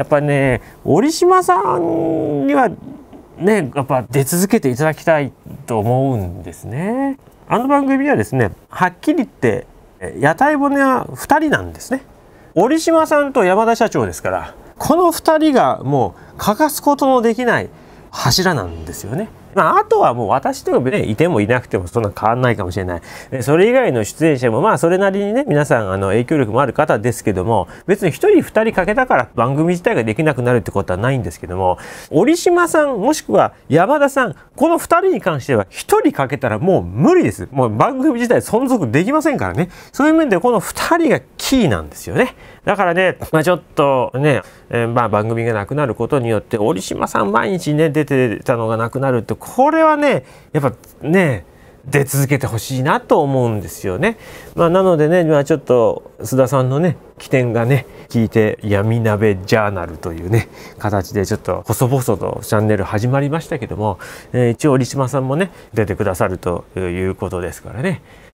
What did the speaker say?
やっぱね折島さんにはねやっぱ出続けていただきたいと思うんですね。あの番組はですねはっきり言って屋台骨は2人なんですね。折島さんと山田社長ですからこの2人がもう欠かすことのできない柱なんですよね。まあ、あとはもう私でもね、いてもいなくてもそんな変わんないかもしれない。それ以外の出演者もまあそれなりにね、皆さんあの影響力もある方ですけども、別に1人2人かけたから番組自体ができなくなるってことはないんですけども、折島さんもしくは山田さん、この2人に関しては1人かけたらもう無理です。もう番組自体存続できませんからね。そういう面でこの2人がーなんですよね。だからね、まあ、ちょっとね、えー、まあ番組がなくなることによって、折島さん毎日ね、出てたのがなくなるって、これはね、やっぱね、出続けてほしいなと思うんですよね。まあ、なのでね、まあ、ちょっと須田さんのね起点がね聞いて「闇鍋ジャーナル」というね形でちょっと細々とチャンネル始まりましたけども、えー、一応折島さんもね出てくださるということですからね